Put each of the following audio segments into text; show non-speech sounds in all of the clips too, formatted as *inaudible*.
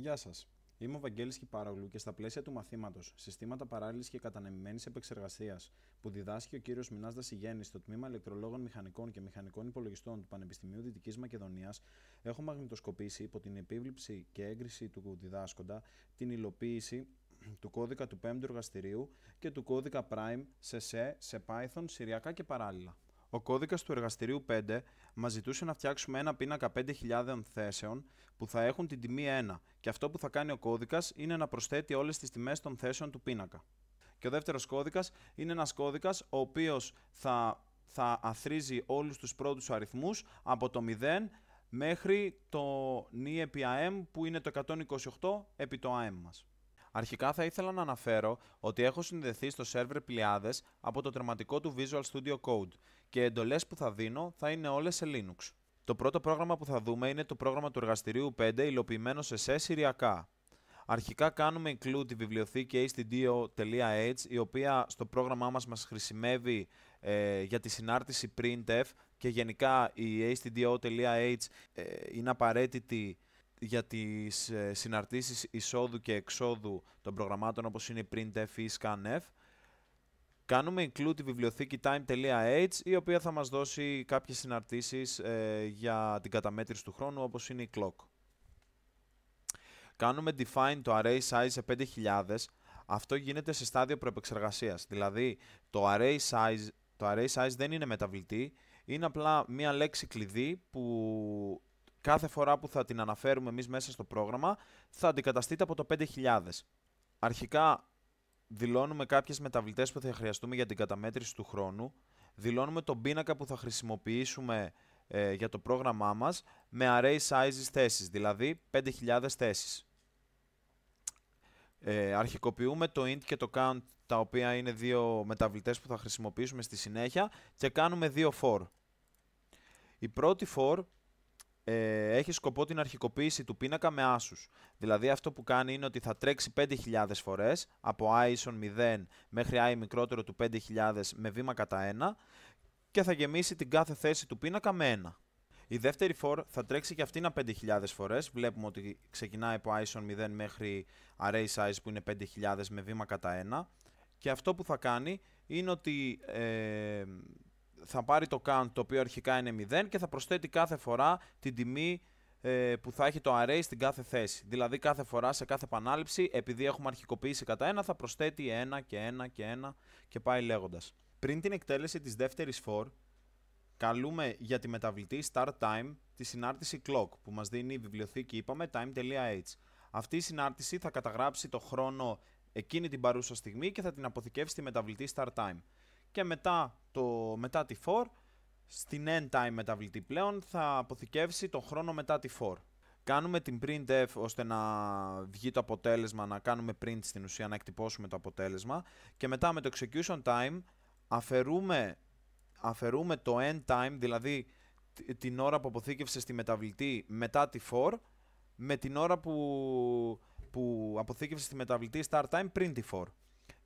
Γεια σας. Είμαι ο Βαγγέλης Κυπάραγλου και στα πλαίσια του μαθήματος Συστήματα Παράλληλης και Κατανεμημένης Επεξεργασίας, που διδάσκει ο κύριος Μινάς Δασιγέννης στο τμήμα Ελεκτρολόγων Μηχανικών και Μηχανικών Υπολογιστών του Πανεπιστημίου Δυτικής Μακεδονίας, έχω μαγνητοσκοπήσει υπό την επίβλεψη και έγκριση του διδάσκοντα την υλοποίηση του κώδικα του 5ου εργαστηρίου και του κώδικα Prime σε C, σε Python, Συριακά και παράλληλα. Ο κώδικας του εργαστηρίου 5 μας ζητούσε να φτιάξουμε ένα πίνακα 5.000 θέσεων που θα έχουν την τιμή 1, και αυτό που θα κάνει ο κώδικας είναι να προσθέτει όλες τις τιμές των θέσεων του πίνακα. Και ο δεύτερος κώδικας είναι ένας κώδικας ο οποίος θα, θα αθρίζει όλους τους πρώτους αριθμούς από το 0 μέχρι το νι επί AM που είναι το 128 επί το αεμ μας. Αρχικά θα ήθελα να αναφέρω ότι έχω συνδεθεί στο σερβερ πλειάδες από το τερματικό του Visual Studio Code και οι εντολές που θα δίνω θα είναι όλες σε Linux. Το πρώτο πρόγραμμα που θα δούμε είναι το πρόγραμμα του εργαστηρίου 5 υλοποιημένο σε C Αρχικά κάνουμε include τη βιβλιοθήκη HTDO.H, η οποία στο πρόγραμμά μας μας χρησιμεύει ε, για τη συνάρτηση printf και γενικά η HTDO.H ε, είναι απαραίτητη για τις ε, συναρτήσεις εισόδου και εξόδου των προγραμμάτων όπως είναι printf ή scanf. Κάνουμε include τη βιβλιοθήκη time.h η οποία θα μας δώσει κάποιες συναρτήσεις ε, για την καταμέτρηση του χρόνου όπως είναι η clock. Κάνουμε define το array size σε 5000. Αυτό γίνεται σε στάδιο προεπεξεργασίας. Δηλαδή το array size, το array size δεν είναι μεταβλητή, είναι απλά μία λέξη κλειδί που κάθε φορά που θα την αναφέρουμε εμείς μέσα στο πρόγραμμα θα αντικαταστείτε από το 5.000. Αρχικά δηλώνουμε κάποιες μεταβλητές που θα χρειαστούμε για την καταμέτρηση του χρόνου, δηλώνουμε τον πίνακα που θα χρησιμοποιήσουμε ε, για το πρόγραμμά μας με array sizes θέσεις, δηλαδή 5.000 θέσεις. Ε, αρχικοποιούμε το int και το count τα οποία είναι δύο μεταβλητές που θα χρησιμοποιήσουμε στη συνέχεια και κάνουμε δύο for. Η πρώτη for ε, έχει σκοπό την αρχικοποίηση του πίνακα με άσους. Δηλαδή αυτό που κάνει είναι ότι θα τρέξει 5.000 φορές από i 0 μέχρι i μικρότερο του 5.000 με βήμα κατά 1 και θα γεμίσει την κάθε θέση του πίνακα με 1. Η δεύτερη φορ θα τρέξει και αυτήν 5.000 φορές. Βλέπουμε ότι ξεκινάει από i 0 μέχρι array size που είναι 5.000 με βήμα κατά 1 και αυτό που θα κάνει είναι ότι ε, θα πάρει το count το οποίο αρχικά είναι 0 και θα προσθέτει κάθε φορά την τιμή ε, που θα έχει το array στην κάθε θέση. Δηλαδή κάθε φορά σε κάθε επανάληψη επειδή έχουμε αρχικοποιήσει κατά 1 θα προσθέτει 1 και 1 και 1 και πάει λέγοντας. Πριν την εκτέλεση της δεύτερης for καλούμε για τη μεταβλητή start time τη συνάρτηση clock που μας δίνει η βιβλιοθήκη είπαμε time.h. Αυτή η συνάρτηση θα καταγράψει το χρόνο εκείνη την παρούσα στιγμή και θα την αποθηκεύσει στη μεταβλητή start time και μετά, το, μετά τη 4 στην end time μεταβλητή πλέον θα αποθηκεύσει τον χρόνο μετά τη 4. Κάνουμε την printf ώστε να βγει το αποτέλεσμα, να κάνουμε print στην ουσία, να εκτυπώσουμε το αποτέλεσμα και μετά με το execution time αφαιρούμε, αφαιρούμε το end time, δηλαδή την ώρα που αποθήκευσε στη μεταβλητή μετά τη 4 με την ώρα που, που αποθήκευσε στη μεταβλητή start time πριν τη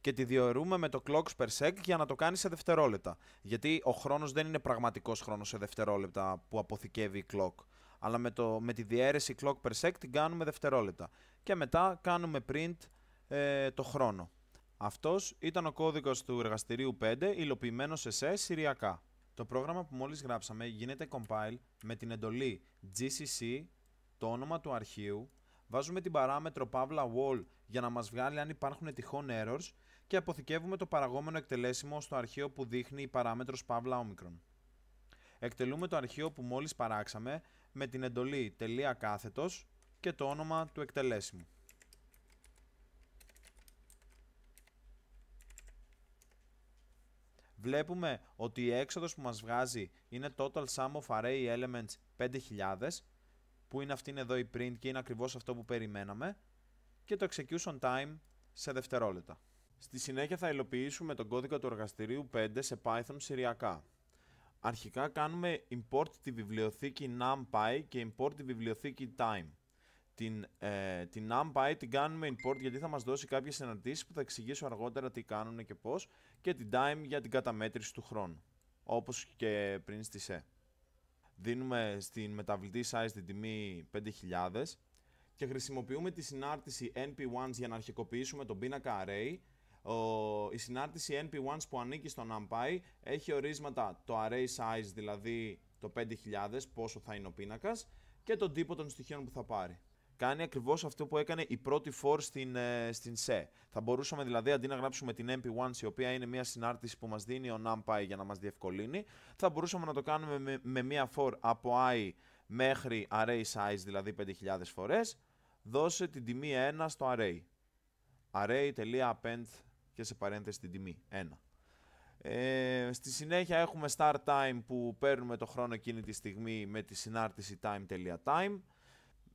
και τη διορούμε με το clocks per sec για να το κάνει σε δευτερόλεπτα. Γιατί ο χρόνος δεν είναι πραγματικός χρόνος σε δευτερόλεπτα που αποθηκεύει η clock. Αλλά με, το, με τη διαίρεση clock per sec την κάνουμε δευτερόλεπτα. Και μετά κάνουμε print ε, το χρόνο. Αυτός ήταν ο κώδικος του εργαστηρίου 5, υλοποιημένος σε C συριακά. Το πρόγραμμα που μόλις γράψαμε γίνεται compile με την εντολή gcc, το όνομα του αρχείου, βάζουμε την παράμετρο παύλα wall για να μας βγάλει αν υπάρχουν τυχόν errors και αποθηκεύουμε το παραγόμενο εκτελέσιμο στο αρχείο που δείχνει η παράμετρος παύλα όμικρον. Εκτελούμε το αρχείο που μόλις παράξαμε με την εντολή τελεία κάθετος και το όνομα του εκτελέσιμου. Βλέπουμε ότι η έξοδος που μας βγάζει είναι total sum of array elements 5000 που είναι αυτήν εδώ η print και είναι ακριβώς αυτό που περιμέναμε και το execution time σε δευτερόλεπτα. Στη συνέχεια θα υλοποιήσουμε τον κώδικα του εργαστηρίου 5 σε Python σηριακά. Αρχικά κάνουμε import τη βιβλιοθήκη NumPy και import τη βιβλιοθήκη Time. Την, ε, NumPy την κάνουμε import γιατί θα μας δώσει κάποιες συναρτήσεις που θα εξηγήσω αργότερα τι κάνουν και πώς και την Time για την καταμέτρηση του χρόνου, όπως και πριν στη ΣΕ. Δίνουμε στην μεταβλητή size την τιμή 5000 και χρησιμοποιούμε τη συνάρτηση 1 για να αρχικοποιήσουμε τον πίνακα array ο, η συνάρτηση 1 που ανήκει στον NumPy έχει ορίσματα το array size, δηλαδή το 5000, πόσο θα είναι ο πίνακας, και τον τύπο των στοιχείων που θα πάρει. Κάνει ακριβώς αυτό που έκανε η πρώτη for στην, ε, στην Θα μπορούσαμε δηλαδή αντί να γράψουμε την mp 1 η οποία είναι μια συνάρτηση που μας δίνει ο NumPy για να μας διευκολύνει, θα μπορούσαμε να το κάνουμε με, μια for από i μέχρι array size, δηλαδή 5000 φορές. δώσε την τιμή 1 στο array. array.append και σε παρένθεση την τιμή. Ένα. Ε, στη συνέχεια έχουμε start time που παίρνουμε το χρόνο εκείνη τη στιγμή με τη συνάρτηση time.time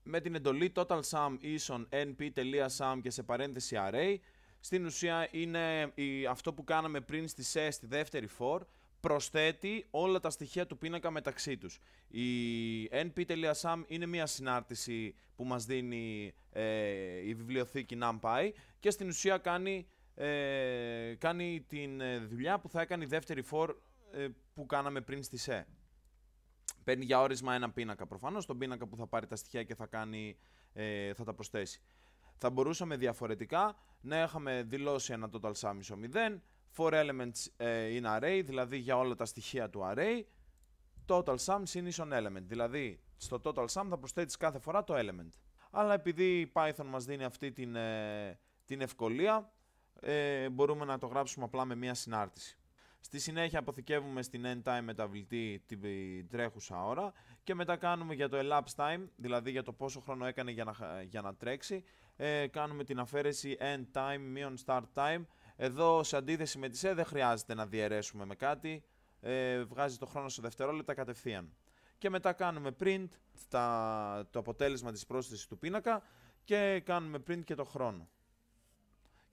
με την εντολή total sum ίσον np.sum και σε παρένθεση array στην ουσία είναι η, αυτό που κάναμε πριν στη σε στη δεύτερη for προσθέτει όλα τα στοιχεία του πίνακα μεταξύ τους. Η np.sum είναι μια συνάρτηση που μας δίνει ε, η βιβλιοθήκη NumPy και στην ουσία κάνει ε, κάνει την ε, δουλειά που θα έκανε η δεύτερη φορ ε, που κάναμε πριν στη ΣΕ. Παίρνει για όρισμα ένα πίνακα προφανώς, τον πίνακα που θα πάρει τα στοιχεία και θα, κάνει, ε, θα τα προσθέσει. Θα μπορούσαμε διαφορετικά να είχαμε δηλώσει ένα total sum ίσο 0, for elements in array, δηλαδή για όλα τα στοιχεία του array, total sum συν element, δηλαδή στο total sum θα προσθέτεις κάθε φορά το element. Αλλά επειδή η Python μας δίνει αυτή την, την ευκολία, ε, μπορούμε να το γράψουμε απλά με μία συνάρτηση. Στη συνέχεια αποθηκεύουμε στην end time μεταβλητή την τρέχουσα ώρα και μετά κάνουμε για το elapsed time, δηλαδή για το πόσο χρόνο έκανε για να, τρέξει, ε, κάνουμε την αφαίρεση end time μείον start time. Εδώ σε αντίθεση με τη σε δεν χρειάζεται να διαιρέσουμε με κάτι, ε, βγάζει το χρόνο σε δευτερόλεπτα κατευθείαν. Και μετά κάνουμε print τα, το αποτέλεσμα της πρόσθεσης του πίνακα και κάνουμε print και το χρόνο.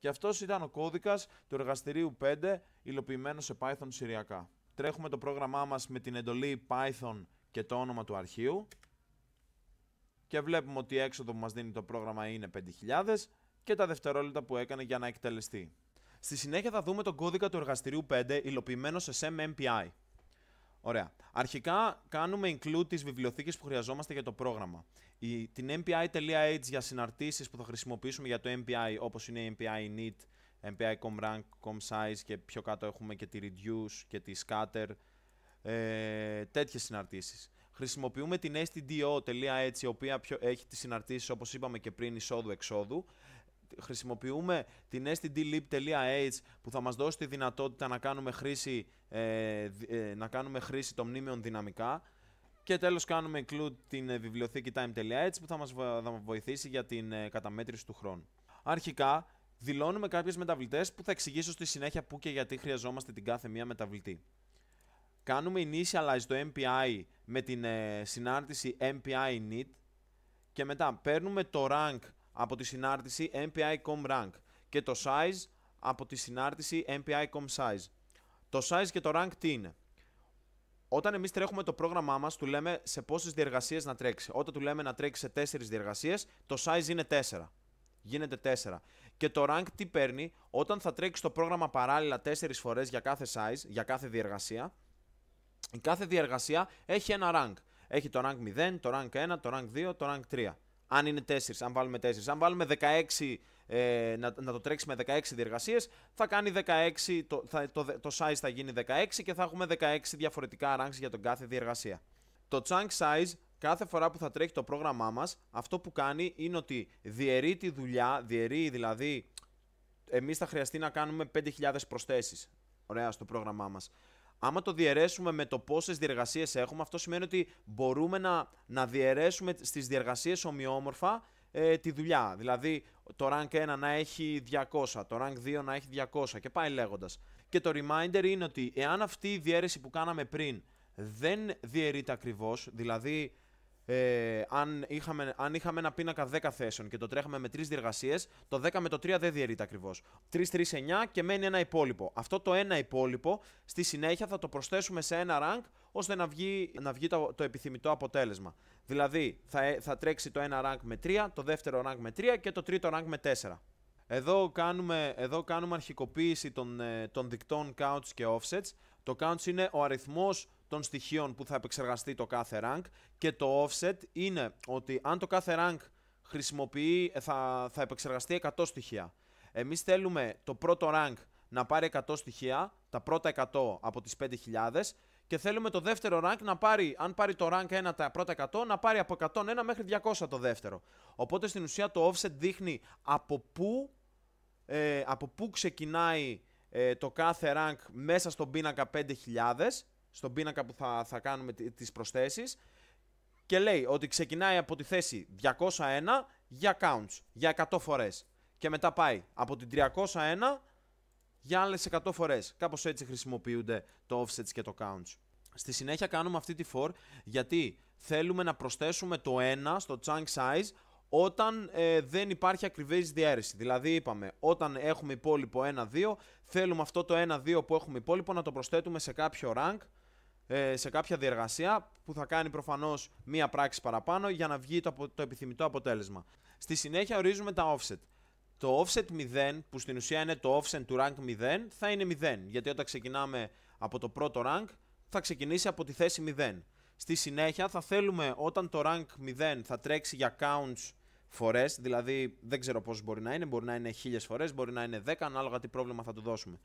Και αυτός ήταν ο κώδικας του εργαστηρίου 5 υλοποιημένος σε Python Συριακά. Τρέχουμε το πρόγραμμά μας με την εντολή Python και το όνομα του αρχείου. Και βλέπουμε ότι η έξοδο που μας δίνει το πρόγραμμα είναι 5.000 και τα δευτερόλεπτα που έκανε για να εκτελεστεί. Στη συνέχεια θα δούμε τον κώδικα του εργαστηρίου 5 υλοποιημένο σε SMMPI. Ωραία. Αρχικά κάνουμε include τις βιβλιοθήκες που χρειαζόμαστε για το πρόγραμμα. Η, την mpi.h για συναρτήσεις που θα χρησιμοποιήσουμε για το mpi, όπως είναι η mpi init, mpi Com size και πιο κάτω έχουμε και τη reduce και τη scatter, ε, τέτοιες συναρτήσεις. Χρησιμοποιούμε την stdo.h η οποία πιο, έχει τις συναρτήσεις όπως είπαμε και πριν εισόδου-εξόδου χρησιμοποιούμε την stdlib.h που θα μας δώσει τη δυνατότητα να κάνουμε χρήση ε, ε, να κάνουμε χρήση των μνήμεων δυναμικά. Και τέλος κάνουμε include την ε, βιβλιοθήκη time.h που θα μας βοηθήσει για την ε, καταμέτρηση του χρόνου. Αρχικά δηλώνουμε κάποιες μεταβλητές που θα εξηγήσω στη συνέχεια που και γιατί χρειαζόμαστε την κάθε μία μεταβλητή. Κάνουμε initialize το MPI με την συνάρτηση MPI init και μετά παίρνουμε το rank από τη συνάρτηση MPI και το size από τη συνάρτηση MPI το size και το rank τι είναι. Όταν εμείς τρέχουμε το πρόγραμμά μας, του λέμε σε πόσες διεργασίες να τρέξει. Όταν του λέμε να τρέξει σε 4 διεργασίες, το size είναι 4. Γίνεται 4. Και το rank τι παίρνει, όταν θα τρέξει το πρόγραμμα παράλληλα 4 φορές για κάθε size, για κάθε διεργασία, η κάθε διεργασία έχει ένα rank. Έχει το rank 0, το rank 1, το rank 2, το rank 3. Αν είναι 4, αν βάλουμε 4. Αν βάλουμε 16 ε, να, να το τρέξει με 16 διεργασίες, θα κάνει 16, το, θα, το, το size θα γίνει 16 και θα έχουμε 16 διαφορετικά ranks για τον κάθε διεργασία. Το chunk size κάθε φορά που θα τρέχει το πρόγραμμά μας, αυτό που κάνει είναι ότι διαιρεί τη δουλειά, διαιρεί δηλαδή εμείς θα χρειαστεί να κάνουμε 5.000 προσθέσεις ωραία, στο πρόγραμμά μας. Άμα το διαιρέσουμε με το πόσες διεργασίες έχουμε, αυτό σημαίνει ότι μπορούμε να, να διαιρέσουμε στις διεργασίες ομοιόμορφα ε, τη δουλειά. Δηλαδή, το rank 1 να έχει 200, το rank 2 να έχει 200 και πάει λέγοντας. Και το reminder είναι ότι εάν αυτή η διαίρεση που κάναμε πριν δεν διαιρείται ακριβώς, δηλαδή ε, αν, είχαμε, αν είχαμε ένα πίνακα 10 θέσεων και το τρέχαμε με 3 διεργασίες, το 10 με το 3 δεν διαιρείται ακριβώς. 3-3-9 και μένει ένα υπόλοιπο. Αυτό το ένα υπόλοιπο στη συνέχεια θα το προσθέσουμε σε ένα rank ώστε να βγει, να βγει το, το επιθυμητό αποτέλεσμα. Δηλαδή θα, ε, θα τρέξει το ένα rank με 3, το δεύτερο rank με 3 και το τρίτο rank με 4. Εδώ κάνουμε, εδώ κάνουμε αρχικοποίηση των, ε, των δικτών counts και offsets. Το counts είναι ο αριθμός των στοιχείων που θα επεξεργαστεί το κάθε rank και το offset είναι ότι αν το κάθε rank χρησιμοποιεί, ε, θα, θα επεξεργαστεί 100 στοιχεία. Εμείς θέλουμε το πρώτο rank να πάρει 100 στοιχεία, τα πρώτα 100 από τις 5.000 και θέλουμε το δεύτερο rank να πάρει, αν πάρει το rank 1 τα πρώτα 100, να πάρει από 101 μέχρι 200 το δεύτερο. Οπότε στην ουσία το offset δείχνει από πού, ε, από πού ξεκινάει ε, το κάθε rank μέσα στον πίνακα 5.000 στον πίνακα που θα, θα κάνουμε τις προσθέσεις και λέει ότι ξεκινάει από τη θέση 201 για counts, για 100 φορές και μετά πάει από την 301 για άλλες 100 φορές. Κάπως έτσι χρησιμοποιούνται το offsets και το counts. Στη συνέχεια κάνουμε αυτή τη for γιατί θέλουμε να προσθέσουμε το 1 στο chunk size όταν ε, δεν υπαρχει ακριβη ακριβής διαίρεση. Δηλαδή είπαμε, όταν έχουμε υπόλοιπο 1-2, θέλουμε αυτό το 1-2 που έχουμε υπόλοιπο να το προσθέτουμε σε κάποιο rank ε, σε κάποια διεργασία που θα κάνει προφανώς μία πράξη παραπάνω για να βγει το, το επιθυμητό αποτέλεσμα. Στη συνέχεια ορίζουμε τα offset. Το offset 0 που στην ουσία είναι το offset του rank 0 θα είναι 0 γιατί όταν ξεκινάμε από το πρώτο rank θα ξεκινήσει από τη θέση 0. Στη συνέχεια θα θέλουμε όταν το rank 0 θα τρέξει για counts φορές, δηλαδή δεν ξέρω πώς μπορεί να είναι, μπορεί να είναι 1000 φορές, μπορεί να είναι 10 ανάλογα τι πρόβλημα θα του δώσουμε.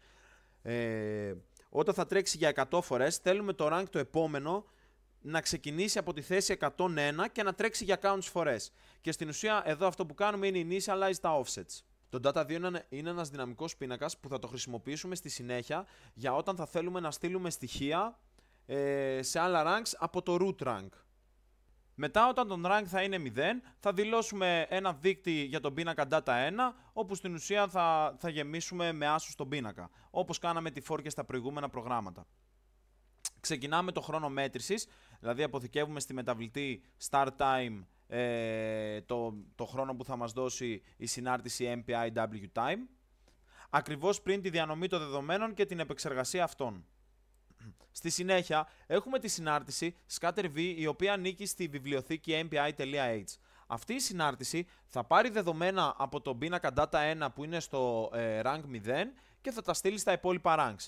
Ε, όταν θα τρέξει για 100 φορές, θέλουμε το rank το επόμενο να ξεκινήσει από τη θέση 101 και να τρέξει για counts φορές. Και στην ουσία, εδώ αυτό που κάνουμε είναι initialize τα offsets. Το Data2 είναι ένας δυναμικός πίνακας που θα το χρησιμοποιήσουμε στη συνέχεια για όταν θα θέλουμε να στείλουμε στοιχεία ε, σε άλλα ranks από το root rank. Μετά όταν τον rank θα είναι 0, θα δηλώσουμε ένα δείκτη για τον πίνακα data 1, όπου στην ουσία θα, θα γεμίσουμε με άσους τον πίνακα, όπως κάναμε τη φόρκε στα προηγούμενα προγράμματα. Ξεκινάμε το χρόνο μέτρησης, δηλαδή αποθηκεύουμε στη μεταβλητή start time ε, το, το χρόνο που θα μας δώσει η συνάρτηση mpiw time, ακριβώς πριν τη διανομή των δεδομένων και την επεξεργασία αυτών. *clears throat* Στη συνέχεια έχουμε τη συνάρτηση Scatter V η οποία ανήκει στη βιβλιοθήκη mpi.h. Αυτή η συνάρτηση θα πάρει δεδομένα από τον πίνακα data 1 που είναι στο ε, rank 0 και θα τα στείλει στα υπόλοιπα ranks.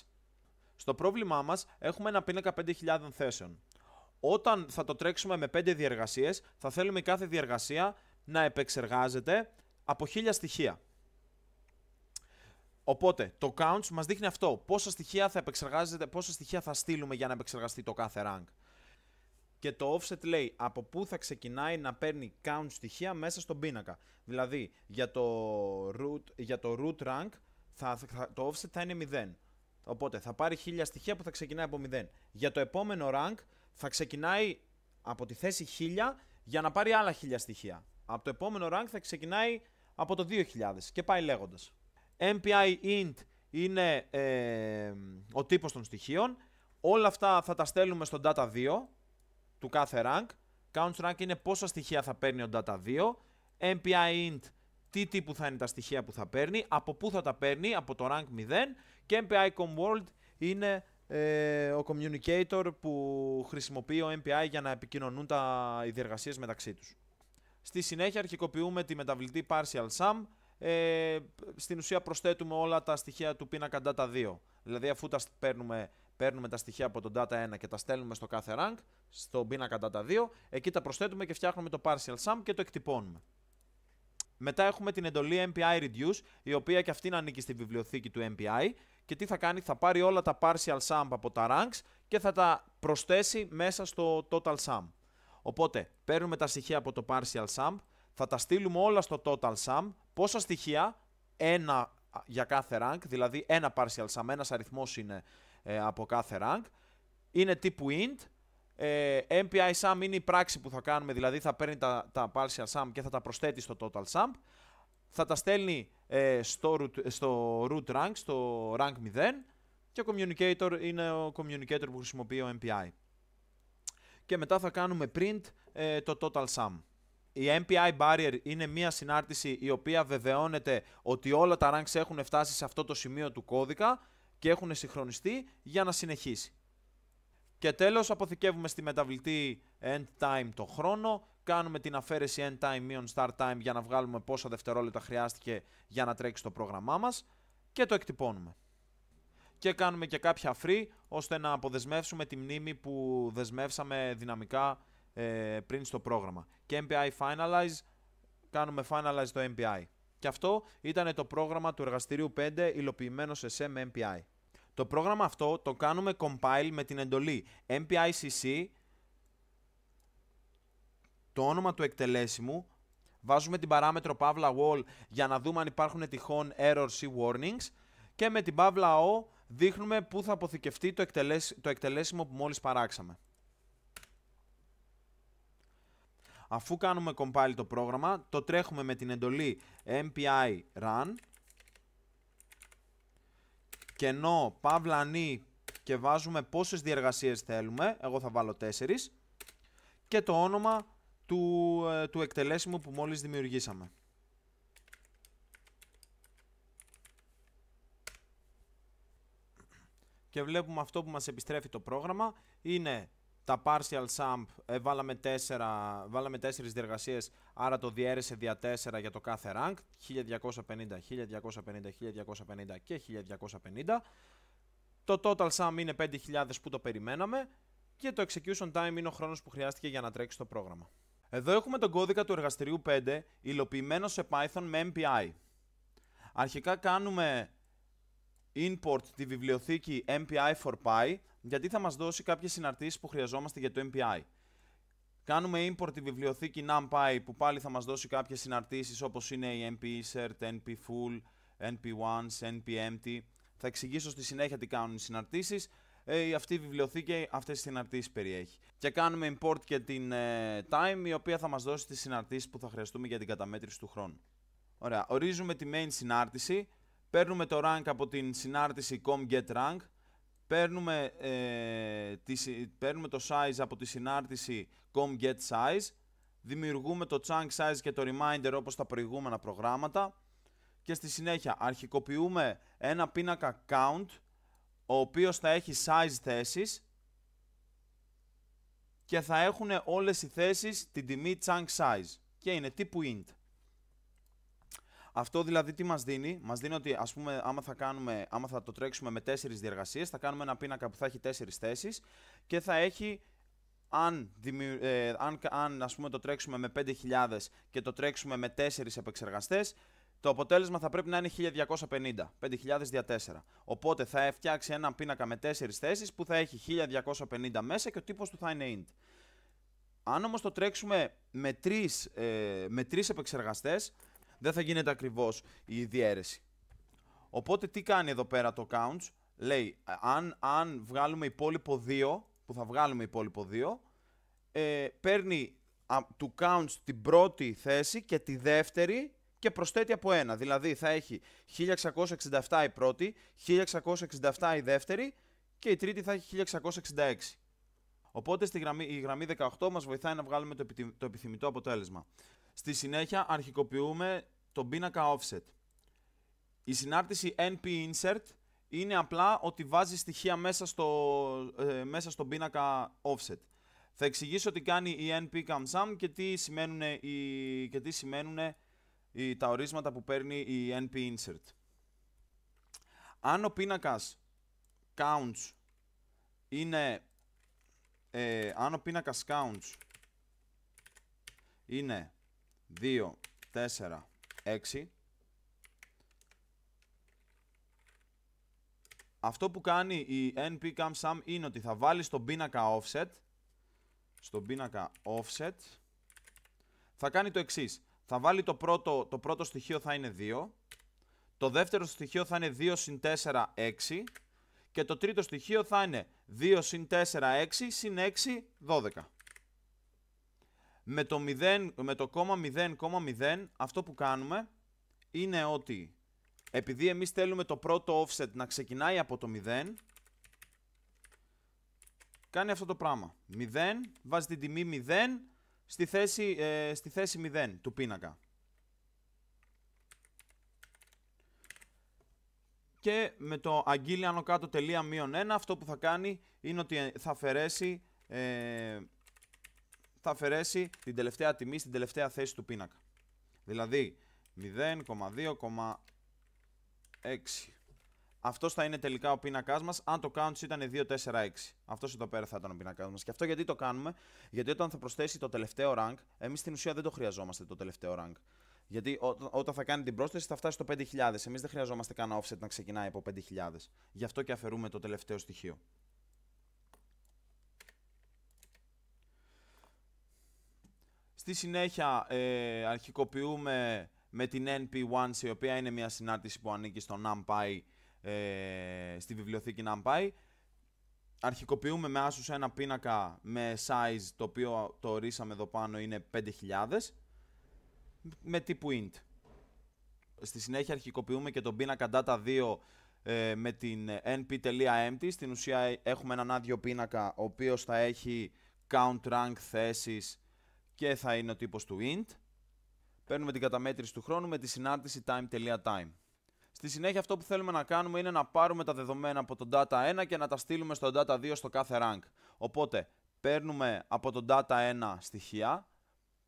Στο πρόβλημά μας έχουμε ένα πίνακα 5.000 θέσεων. Όταν θα το τρέξουμε με 5 διεργασίες θα θέλουμε κάθε διεργασία να επεξεργάζεται από 1.000 στοιχεία. Οπότε το counts μας δείχνει αυτό. Πόσα στοιχεία θα επεξεργάζεται, πόσα στοιχεία θα στείλουμε για να επεξεργαστεί το κάθε rank. Και το offset λέει από πού θα ξεκινάει να παίρνει count στοιχεία μέσα στον πίνακα. Δηλαδή για το root, για το root rank θα, θα, το offset θα είναι 0. Οπότε θα πάρει 1000 στοιχεία που θα ξεκινάει από 0. Για το επόμενο rank θα ξεκινάει από τη θέση 1000 για να πάρει άλλα 1000 στοιχεία. Από το επόμενο rank θα ξεκινάει από το 2000 και πάει λέγοντας. MPI int είναι ε, ο τύπος των στοιχείων. Όλα αυτά θα τα στέλνουμε στο data 2 του κάθε rank. Count rank είναι πόσα στοιχεία θα παίρνει ο data 2. MPI int τι τύπου θα είναι τα στοιχεία που θα παίρνει, από πού θα τα παίρνει, από το rank 0. Και MPI com world είναι ε, ο communicator που χρησιμοποιεί ο MPI για να επικοινωνούν τα οι διεργασίες μεταξύ τους. Στη συνέχεια αρχικοποιούμε τη μεταβλητή partial sum ε, στην ουσία προσθέτουμε όλα τα στοιχεία του πίνακα data 2. Δηλαδή αφού τα παίρνουμε, παίρνουμε τα στοιχεία από τον data 1 και τα στέλνουμε στο κάθε rank, στο πίνακα data 2, εκεί τα προσθέτουμε και φτιάχνουμε το partial sum και το εκτυπώνουμε. Μετά έχουμε την εντολή MPI Reduce, η οποία και αυτή ανήκει στη βιβλιοθήκη του MPI. Και τι θα κάνει, θα πάρει όλα τα partial sum από τα ranks και θα τα προσθέσει μέσα στο total sum. Οπότε παίρνουμε τα στοιχεία από το partial sum, θα τα στείλουμε όλα στο total sum, Πόσα στοιχεία, ένα για κάθε rank, δηλαδή ένα partial sum, ένας αριθμός είναι ε, από κάθε rank, είναι τύπου int, ε, MPI sum είναι η πράξη που θα κάνουμε, δηλαδή θα παίρνει τα, τα partial sum και θα τα προσθέτει στο total sum, θα τα στέλνει ε, στο, root, στο root rank, στο rank 0 και communicator είναι ο communicator που χρησιμοποιεί ο MPI. Και μετά θα κάνουμε print ε, το total sum η MPI Barrier είναι μία συνάρτηση η οποία βεβαιώνεται ότι όλα τα ranks έχουν φτάσει σε αυτό το σημείο του κώδικα και έχουν συγχρονιστεί για να συνεχίσει. Και τέλος αποθηκεύουμε στη μεταβλητή end time το χρόνο, κάνουμε την αφαίρεση end time μείον start time για να βγάλουμε πόσα δευτερόλεπτα χρειάστηκε για να τρέξει το πρόγραμμά μας και το εκτυπώνουμε. Και κάνουμε και κάποια free ώστε να αποδεσμεύσουμε τη μνήμη που δεσμεύσαμε δυναμικά ε, πριν στο πρόγραμμα. Και MPI Finalize, κάνουμε Finalize το MPI. Και αυτό ήταν το πρόγραμμα του εργαστηρίου 5 υλοποιημένο σε SEM MPI. Το πρόγραμμα αυτό το κάνουμε compile με την εντολή MPICC το όνομα του εκτελέσιμου, βάζουμε την παράμετρο Pavla Wall για να δούμε αν υπάρχουν τυχόν errors ή warnings και με την Pavla O δείχνουμε πού θα αποθηκευτεί το, εκτελέσι, το εκτελέσιμο που θα αποθηκευτει το το παράξαμε. Αφού κάνουμε compile το πρόγραμμα, το τρέχουμε με την εντολή mpi run κενό παύλα νη και βάζουμε πόσες διεργασίες θέλουμε, εγώ θα βάλω τέσσερις και το όνομα του, ε, του εκτελέσιμου που μόλις δημιουργήσαμε. Και βλέπουμε αυτό που μας επιστρέφει το πρόγραμμα είναι τα partial sum ε, βάλαμε, 4, βάλαμε διεργασίες, άρα το διέρεσε δια 4 για το κάθε rank, 1250, 1250, 1250 και 1250. Το total sum είναι 5000 που το περιμέναμε και το execution time είναι ο χρόνος που χρειάστηκε για να τρέξει το πρόγραμμα. Εδώ έχουμε τον κώδικα του εργαστηρίου 5 υλοποιημένο σε Python με MPI. Αρχικά κάνουμε import τη βιβλιοθήκη MPI for Py, γιατί θα μας δώσει κάποιες συναρτήσεις που χρειαζόμαστε για το MPI. Κάνουμε import τη βιβλιοθήκη NumPy που πάλι θα μας δώσει κάποιες συναρτήσεις όπως είναι η mp NPFull, NP-full, NP-once, empty Θα εξηγήσω στη συνέχεια τι κάνουν οι συναρτήσεις. Ε, αυτή η βιβλιοθήκη αυτές τις συναρτήσεις περιέχει. Και κάνουμε import και την ε, time η οποία θα μας δώσει τις συναρτήσεις που θα χρειαστούμε για την καταμέτρηση του χρόνου. Ωραία, ορίζουμε τη main συνάρτηση, παίρνουμε το rank από την συνάρτηση com get rank παίρνουμε, ε, το size από τη συνάρτηση com get size, δημιουργούμε το chunk size και το reminder όπως τα προηγούμενα προγράμματα και στη συνέχεια αρχικοποιούμε ένα πίνακα count ο οποίος θα έχει size θέσεις και θα έχουν όλες οι θέσεις την τιμή chunk size και είναι τύπου int. Αυτό δηλαδή τι μας δίνει, μας δίνει ότι ας πούμε, άμα θα, κάνουμε, άμα θα το τρέξουμε με τέσσερις διεργασίες, θα κάνουμε ένα πίνακα που θα έχει τέσσερις θέσεις και θα έχει αν, ε, αν, αν ας πούμε, το τρέξουμε με 5.000 και το τρέξουμε με 4 επεξεργαστές, το αποτέλεσμα θα πρέπει να είναι 1250, 5.000 δια 4. Οπότε θα φτιάξει ένα πίνακα με 4 θέσεις που θα έχει 1250 μέσα και ο τύπος του θα είναι int. Αν όμως το τρέξουμε με 3, ε, με 3 επεξεργαστές, δεν θα γίνεται ακριβώς η διαίρεση. Οπότε τι κάνει εδώ πέρα το counts. Λέει, αν, αν βγάλουμε υπόλοιπο 2, που θα βγάλουμε υπόλοιπο 2, ε, παίρνει α, του counts την πρώτη θέση και τη δεύτερη και προσθέτει από ένα. Δηλαδή θα έχει 1667 η πρώτη, 1667 η δεύτερη και η τρίτη θα έχει 1666. Οπότε στη γραμμή, η γραμμή 18 μας βοηθάει να βγάλουμε το, το επιθυμητό αποτέλεσμα. Στη συνέχεια αρχικοποιούμε τον πίνακα offset. Η συνάρτηση NP insert είναι απλά ότι βάζει στοιχεία μέσα, στο, ε, μέσα στον πίνακα offset. Θα εξηγήσω τι κάνει η NP CamSum και τι σημαίνουν, οι, και τι σημαίνουν οι, τα ορίσματα που παίρνει η NP insert. Αν ο πίνακας counts είναι ε, αν ο πίνακα counts είναι 2, 4, 6, αυτό που κάνει η npcamSum είναι ότι θα βάλει στον πίνακα offset, στον πίνακα offset, θα κάνει το εξής. Θα βάλει το πρώτο, το πρώτο στοιχείο θα είναι 2, το δεύτερο στοιχείο θα είναι 2 συν 4, 6, και το τρίτο στοιχείο θα είναι 2 συν 4, 6 συν 6, 12. Με το, 0, με το 0,0,0 αυτό που κάνουμε είναι ότι επειδή εμείς θέλουμε το πρώτο offset να ξεκινάει από το 0, κάνει αυτό το πράγμα. 0, βάζει την τιμή 0 στη θέση, ε, στη θέση 0 του πίνακα. και με το αγγίλιανο κάτω τελεία μείον 1 αυτό που θα κάνει είναι ότι ε, θα αφαιρέσει, ε, θα αφαιρέσει την τελευταία τιμή στην τελευταία θέση του πίνακα. Δηλαδή 0,2,6. Αυτός θα είναι τελικά ο πίνακάς μας. Αν το count ηταν 2,4,6. Αυτός αυτο εδώ πέρα θα ήταν ο πίνακάς μας. Και αυτό γιατί το κάνουμε, Γιατί όταν θα προσθέσει το τελευταίο rank, εμείς στην ουσία δεν το χρειαζόμαστε το τελευταίο rank. Γιατί όταν θα κάνει την πρόσθεση θα φτάσει στο 5.000. Εμείς δεν χρειαζόμαστε κανένα offset να ξεκινάει από 5.000. Γι' αυτό και αφαιρούμε το τελευταίο στοιχείο. Στη συνέχεια ε, αρχικοποιούμε με την np 1 η οποία είναι μια συνάρτηση που ανήκει στο NumPy ε, στη βιβλιοθήκη NumPy αρχικοποιούμε με Asus ένα πίνακα με size το οποίο το ορίσαμε εδώ πάνω είναι 5000 με τύπου int. Στη συνέχεια αρχικοποιούμε και τον πίνακα data2 ε, με την ε, np.empty. Στην ουσία ε, έχουμε έναν άδειο πίνακα ο οποίος θα έχει count rank θέσεις και θα είναι ο τύπος του int. Παίρνουμε την καταμέτρηση του χρόνου με τη συνάρτηση time.time. Στη συνέχεια αυτό που θέλουμε να κάνουμε είναι να πάρουμε τα δεδομένα από τον data 1 και να τα στείλουμε στον data 2 στο κάθε rank. Οπότε παίρνουμε από τον data 1 στοιχεία,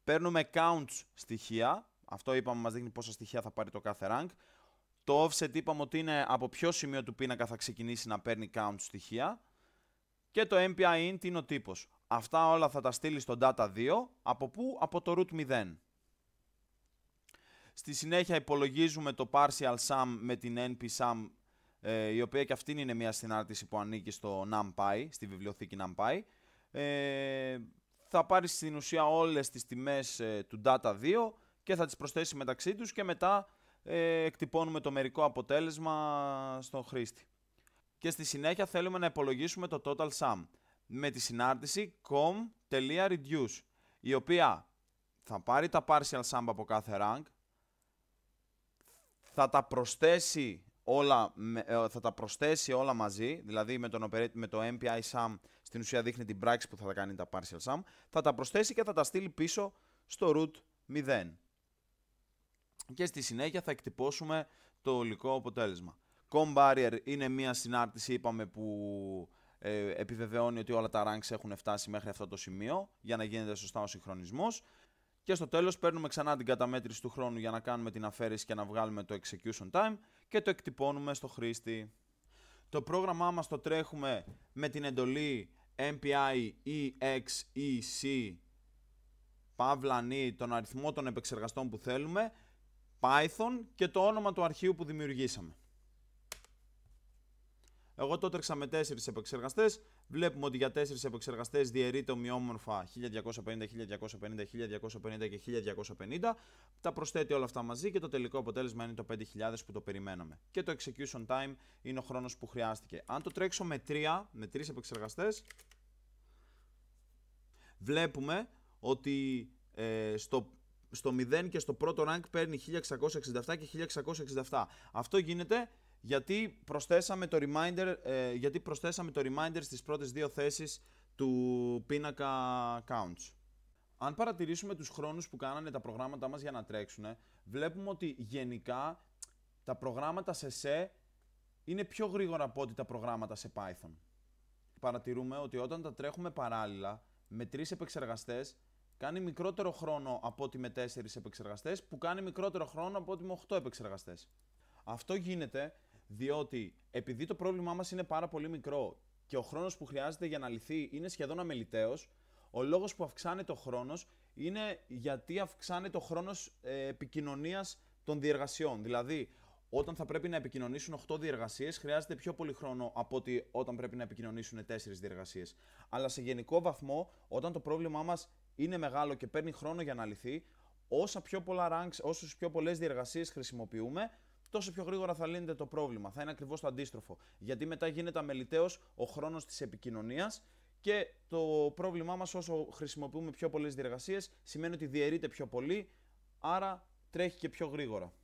Παίρνουμε counts στοιχεία. Αυτό είπαμε μας δείχνει πόσα στοιχεία θα πάρει το κάθε rank. Το offset είπαμε ότι είναι από ποιο σημείο του πίνακα θα ξεκινήσει να παίρνει count στοιχεία. Και το MPI int είναι ο τύπος. Αυτά όλα θα τα στείλει στο data 2. Από πού? Από το root 0. Στη συνέχεια υπολογίζουμε το partial sum με την np sum, ε, η οποία και αυτή είναι μια συνάρτηση που ανήκει στο NumPy, στη βιβλιοθήκη NumPy. Ε, θα πάρει στην ουσία όλες τις τιμές ε, του Data 2 και θα τις προσθέσει μεταξύ τους και μετά ε, εκτυπώνουμε το μερικό αποτέλεσμα στον χρήστη. Και στη συνέχεια θέλουμε να υπολογίσουμε το total sum με τη συνάρτηση com.reduce η οποία θα πάρει τα partial sum από κάθε rank θα τα προσθέσει όλα, ε, θα τα προσθέσει όλα μαζί, δηλαδή με, τον με το MPI SAM στην ουσία δείχνει την πράξη που θα τα κάνει τα partial SAM. θα τα προσθέσει και θα τα στείλει πίσω στο root 0. Και στη συνέχεια θα εκτυπώσουμε το ολικό αποτέλεσμα. Com barrier είναι μια συνάρτηση είπαμε που ε, επιβεβαιώνει ότι όλα τα ranks έχουν φτάσει μέχρι αυτό το σημείο για να γίνεται σωστά ο συγχρονισμός. Και στο τέλος παίρνουμε ξανά την καταμέτρηση του χρόνου για να κάνουμε την αφαίρεση και να βγάλουμε το execution time και το εκτυπώνουμε στο χρήστη. Το πρόγραμμά μας το τρέχουμε με την εντολή MPI EXEC παύλα τον αριθμό των επεξεργαστών που θέλουμε, Python και το όνομα του αρχείου που δημιουργήσαμε. Εγώ το έτρεξα με 4 επεξεργαστές. Βλέπουμε ότι για 4 επεξεργαστές διαιρείται ομοιόμορφα 1250, 1250, 1250 και 1250. Τα προσθέτει όλα αυτά μαζί και το τελικό αποτέλεσμα είναι το 5000 που το περιμέναμε. Και το execution time είναι ο χρόνος που χρειάστηκε. Αν το τρέξω με 3, με 3 επεξεργαστές, βλέπουμε ότι ε, στο στο 0 και στο πρώτο rank παίρνει 1667 και 1667. Αυτό γίνεται γιατί προσθέσαμε το reminder, ε, γιατί προσθέσαμε το reminder στις πρώτες δύο θέσεις του πίνακα counts. Αν παρατηρήσουμε τους χρόνους που κάνανε τα προγράμματα μας για να τρέξουν, βλέπουμε ότι γενικά τα προγράμματα σε C είναι πιο γρήγορα από ό,τι τα προγράμματα σε Python. Παρατηρούμε ότι όταν τα τρέχουμε παράλληλα με τρεις επεξεργαστές, κάνει μικρότερο χρόνο από ότι με τέσσερις επεξεργαστές, που κάνει μικρότερο χρόνο από ότι με οχτώ επεξεργαστές. Αυτό γίνεται διότι επειδή το πρόβλημά μας είναι πάρα πολύ μικρό και ο χρόνος που χρειάζεται για να λυθεί είναι σχεδόν αμεληταίος, ο λόγος που αυξάνεται ο χρόνος είναι γιατί αυξάνεται ο χρόνος ε, επικοινωνίας των διεργασιών. Δηλαδή, όταν θα πρέπει να επικοινωνήσουν 8 διεργασίες, χρειάζεται πιο πολύ χρόνο από ότι όταν πρέπει να επικοινωνήσουν 4 διεργασίες. Αλλά σε γενικό βαθμό, όταν το πρόβλημά μας είναι μεγάλο και παίρνει χρόνο για να λυθεί, όσα πιο πολλά ranks, όσε πιο πολλές διεργασίες χρησιμοποιούμε, τόσο πιο γρήγορα θα λύνεται το πρόβλημα. Θα είναι ακριβώς το αντίστροφο. Γιατί μετά γίνεται αμεληταίος ο χρόνος της επικοινωνίας και το πρόβλημά μας όσο χρησιμοποιούμε πιο πολλές διεργασίες σημαίνει ότι διαιρείται πιο πολύ, άρα τρέχει και πιο γρήγορα.